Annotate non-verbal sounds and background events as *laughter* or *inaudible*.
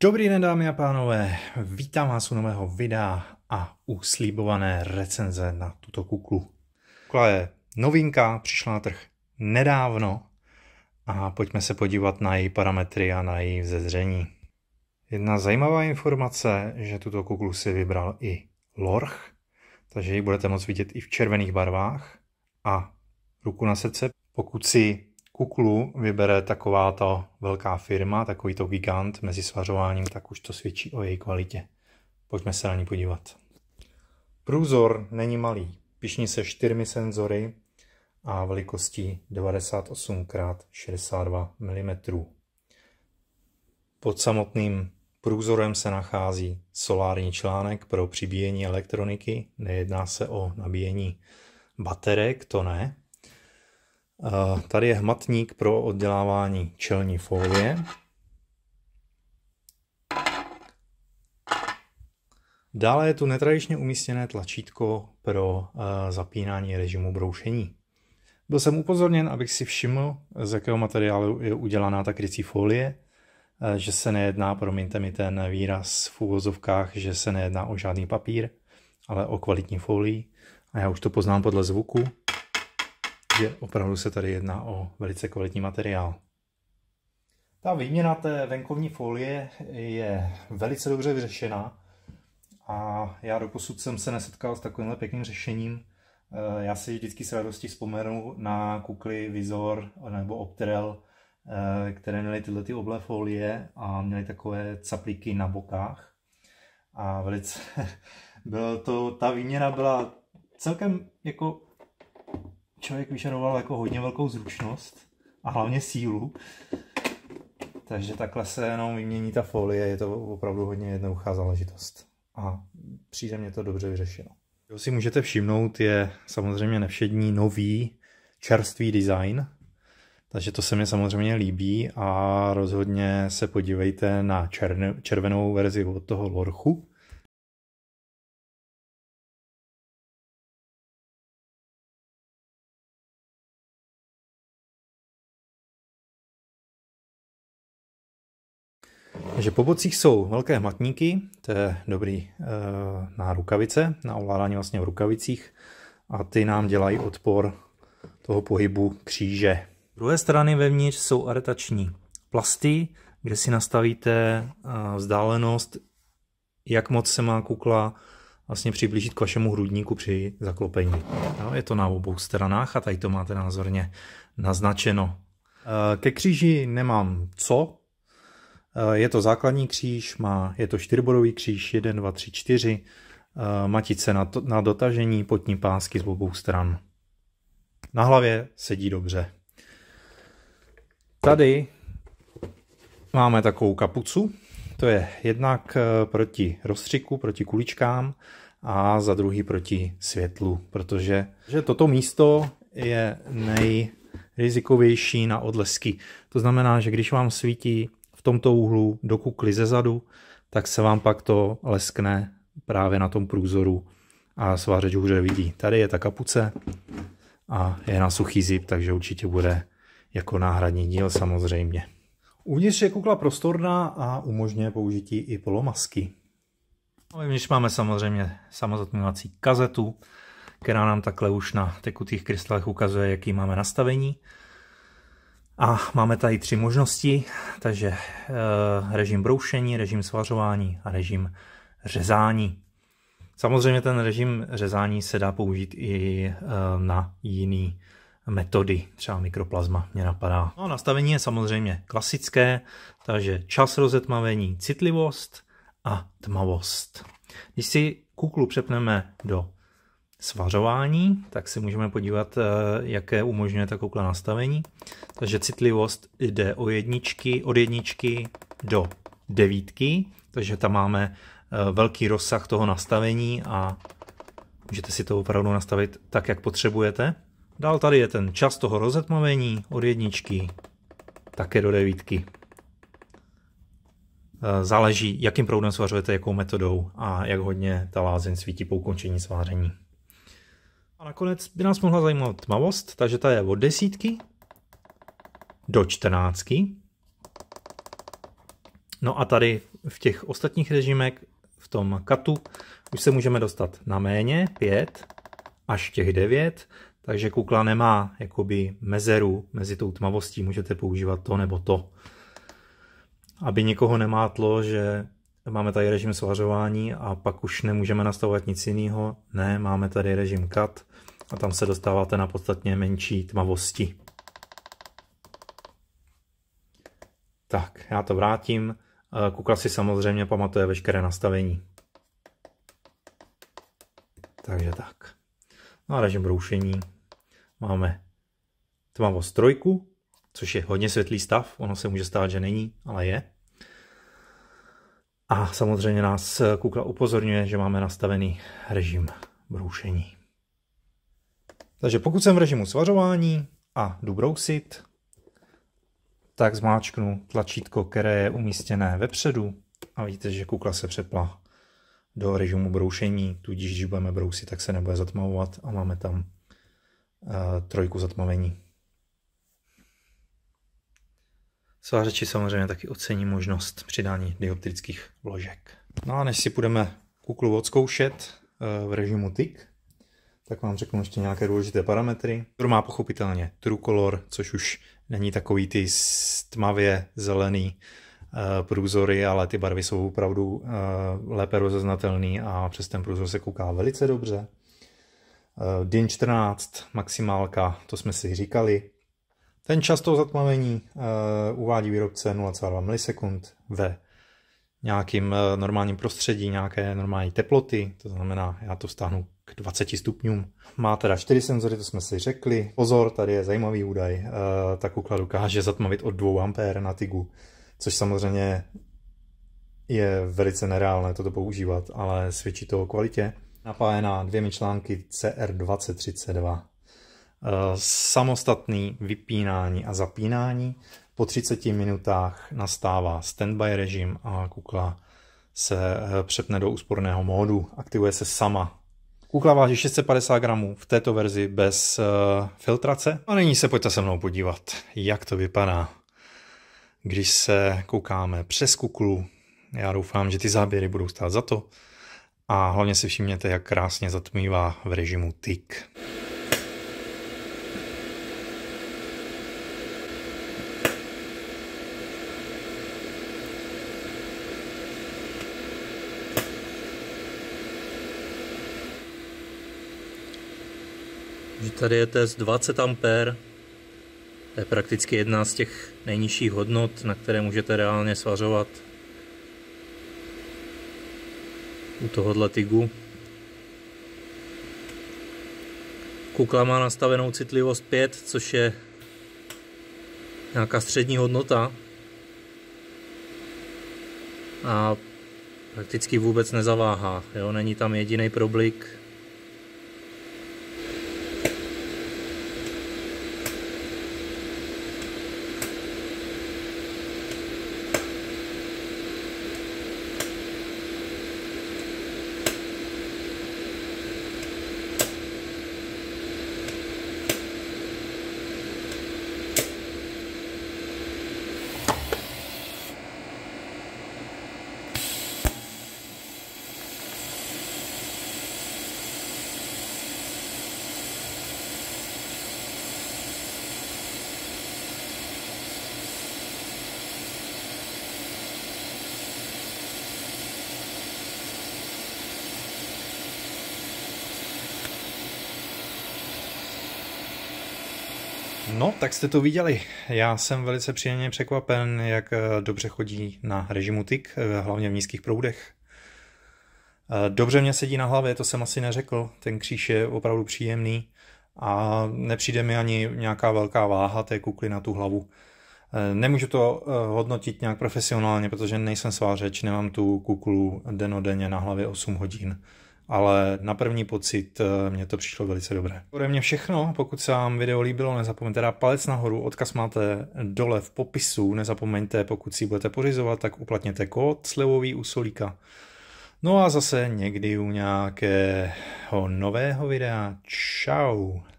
Dobrý den dámy a pánové, vítám vás u nového videa a u slíbované recenze na tuto kuklu. Kukla je novinka, přišla na trh nedávno a pojďme se podívat na její parametry a na její vzezření. Jedna zajímavá informace, že tuto kuklu si vybral i Lorch, takže ji budete moct vidět i v červených barvách a ruku na srdce, pokud si kuklu vybere takováto velká firma, takovýto gigant mezi svařováním, tak už to svědčí o její kvalitě. Pojďme se na ní podívat. Průzor není malý, pišní se čtyřmi senzory a velikostí 98 x 62 mm. Pod samotným průzorem se nachází solární článek pro přibíjení elektroniky, nejedná se o nabíjení baterek, to ne, Tady je hmatník pro oddělávání čelní folie. Dále je tu netradičně umístěné tlačítko pro eh, zapínání režimu broušení. Byl jsem upozorněn, abych si všiml, z jakého materiálu je udělaná ta krycí folie, eh, že se nejedná, promiňte mi ten výraz v úvozovkách, že se nejedná o žádný papír, ale o kvalitní folii. A já už to poznám podle zvuku, že opravdu se tady jedná o velice kvalitní materiál. Ta výměna té venkovní folie je velice dobře vyřešena a já posud jsem se nesetkal s takovýmhle pěkným řešením. Eh, já si vždycky s radostí vzpomenu na kukly Vizor nebo optrel, eh, které měly tyhle ty oblé folie a měly takové caplíky na bokách. A velice *laughs* bylo to, ta výměna byla celkem jako člověk vyžadoval jako hodně velkou zručnost a hlavně sílu. Takže takhle se jenom vymění ta folie, je to opravdu hodně jednoduchá záležitost. A přijde mě to dobře vyřešeno. Co si můžete všimnout, je samozřejmě nevšední nový čerstvý design, takže to se mi samozřejmě líbí a rozhodně se podívejte na červenou verzi od toho lorchu, Takže po bocích jsou velké hmatníky, to je dobrý eh, na rukavice, na ovládání vlastně v rukavicích a ty nám dělají odpor toho pohybu kříže. Z druhé strany vevnitř jsou aretační plasty, kde si nastavíte eh, vzdálenost, jak moc se má kukla vlastně přiblížit k vašemu hrudníku při zaklopení. No, je to na obou stranách a tady to máte názorně naznačeno. Eh, ke kříži nemám co Eh, je to základní kříž, má, je to čtyřbodový kříž 1, 2, 3, 4, matice na, to, na dotažení, potní pásky z obou stran. Na hlavě sedí dobře. Tady máme takovou kapucu, to je jednak eh, proti rozstřiku, proti kuličkám a za druhý proti světlu, protože že toto místo je nejrizikovější na odlesky. To znamená, že když vám svítí v tomto úhlu do kukly ze zadu, tak se vám pak to leskne právě na tom průzoru a svářeč hůře vidí. Tady je ta kapuce a je na suchý zip, takže určitě bude jako náhradní díl samozřejmě. Uvnitř je kukla prostorná a umožňuje použití i polomasky. Uvnitř no, máme samozřejmě samozatmívací kazetu, která nám takhle už na tekutých krystalech ukazuje, jaký máme nastavení. A máme tady tři možnosti, takže eh, režim broušení, režim svařování a režim řezání. Samozřejmě ten režim řezání se dá použít i eh, na jiný metody, třeba mikroplazma mě napadá. No, nastavení je samozřejmě klasické, takže čas rozetmavení, citlivost a tmavost. Když si kuklu přepneme do svařování, tak si můžeme podívat, eh, jaké umožňuje takové nastavení. Takže citlivost jde o jedničky, od jedničky do devítky, takže tam máme eh, velký rozsah toho nastavení a můžete si to opravdu nastavit tak, jak potřebujete. Dál tady je ten čas toho rozetmavení od jedničky také do devítky. Eh, záleží, jakým proudem svařujete, jakou metodou a jak hodně ta lázeň svítí po ukončení sváření. A nakonec by nás mohla zajímat tmavost, takže ta je od desítky do čtrnáctky. No a tady v těch ostatních režimech, v tom katu, už se můžeme dostat na méně, 5 až těch 9, takže kukla nemá jakoby mezeru mezi tou tmavostí, můžete používat to nebo to. Aby nikoho nemátlo, že Máme tady režim svařování a pak už nemůžeme nastavovat nic jiného. Ne, máme tady režim cut a tam se dostáváte na podstatně menší tmavosti. Tak, já to vrátím. Eh, kukla si samozřejmě pamatuje veškeré nastavení. Takže tak. No a režim broušení. Máme tmavost trojku, což je hodně světlý stav. Ono se může stát, že není, ale je. A samozřejmě nás kukla upozorňuje, že máme nastavený režim broušení. Takže pokud jsem v režimu svařování a jdu brousit, tak zmáčknu tlačítko, které je umístěné vepředu a vidíte, že kukla se přepla do režimu broušení, tudíž když budeme brousit, tak se nebude zatmavovat a máme tam eh, trojku zatmavení. Svá řeči samozřejmě taky ocení možnost přidání dioptrických vložek. No a než si půjdeme kuklu odzkoušet eh, v režimu TIC, tak vám řeknu ještě nějaké důležité parametry. Kdo má pochopitelně true color, což už není takový ty tmavě zelený eh, průzory, ale ty barvy jsou opravdu eh, lépe rozeznatelné a přes ten průzor se kouká velice dobře. DIN 14, maximálka, to jsme si říkali. Ten čas toho zatmavení uh, uvádí výrobce 0,2 ms ve nějakým uh, normálním prostředí, nějaké normální teploty, to znamená, já to stáhnu k 20 stupňům. Má teda 4 senzory, to jsme si řekli. Pozor, tady je zajímavý údaj, uh, eh, ta kukla dokáže zatmavit od 2 A na tygu, což samozřejmě je velice nereálné toto používat, ale svědčí to o kvalitě. Napájená dvěmi články CR2032 samostatný vypínání a zapínání. Po 30 minutách nastává standby režim a kukla se eh, přepne do úsporného módu. Aktivuje se sama. Kukla váží 650 gramů v této verzi bez uh, filtrace. A nyní se pojďte se mnou podívat, jak to vypadá, když se koukáme přes kuklu. Já doufám, že ty záběry budou stát za to. A hlavně si všimněte, jak krásně zatmívá v režimu TIK. že tady je test 20 A. To je prakticky jedna z těch nejnižších hodnot, na které můžete reálně svařovat u tohohle tygu. Kukla má nastavenou citlivost 5, což je nějaká střední hodnota a prakticky vůbec nezaváhá. Jo? Není tam jediný problik, No, tak jste to viděli. Já jsem velice příjemně překvapen, jak eh, dobře chodí na režimu TIK, eh, hlavně v nízkých proudech. Eh, dobře mě sedí na hlavě, to jsem asi neřekl. Ten kříž je opravdu příjemný a nepřijde mi ani nějaká velká váha té kukly na tu hlavu. Nemůžu to hodnotit nějak profesionálně, protože nejsem svářeč, nemám tu kuklu denně na hlavě 8 hodin ale na první pocit eh, mě to přišlo velice dobré. Ode mě všechno, pokud se vám video líbilo, nezapomeňte dát palec nahoru, odkaz máte dole v popisu, nezapomeňte, pokud si budete pořizovat, tak uplatněte kód slevový u Solíka. No a zase někdy u nějakého nového videa. Ciao.